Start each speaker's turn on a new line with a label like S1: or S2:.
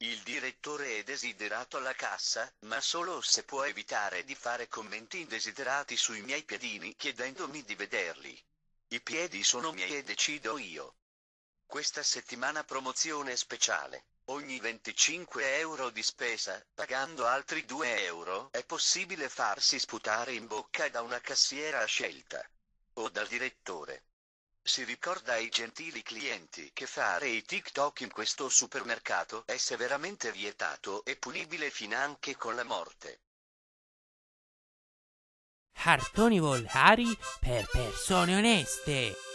S1: Il direttore è desiderato alla cassa, ma solo se può evitare di fare commenti indesiderati sui miei piedini chiedendomi di vederli. I piedi sono miei e decido io. Questa settimana promozione speciale. Ogni 25 euro di spesa, pagando altri 2 euro, è possibile farsi sputare in bocca da una cassiera a scelta. O dal direttore. Si ricorda ai gentili clienti che fare i TikTok in questo supermercato è severamente vietato e punibile finanche con la morte.
S2: Cartoni volgari per persone oneste.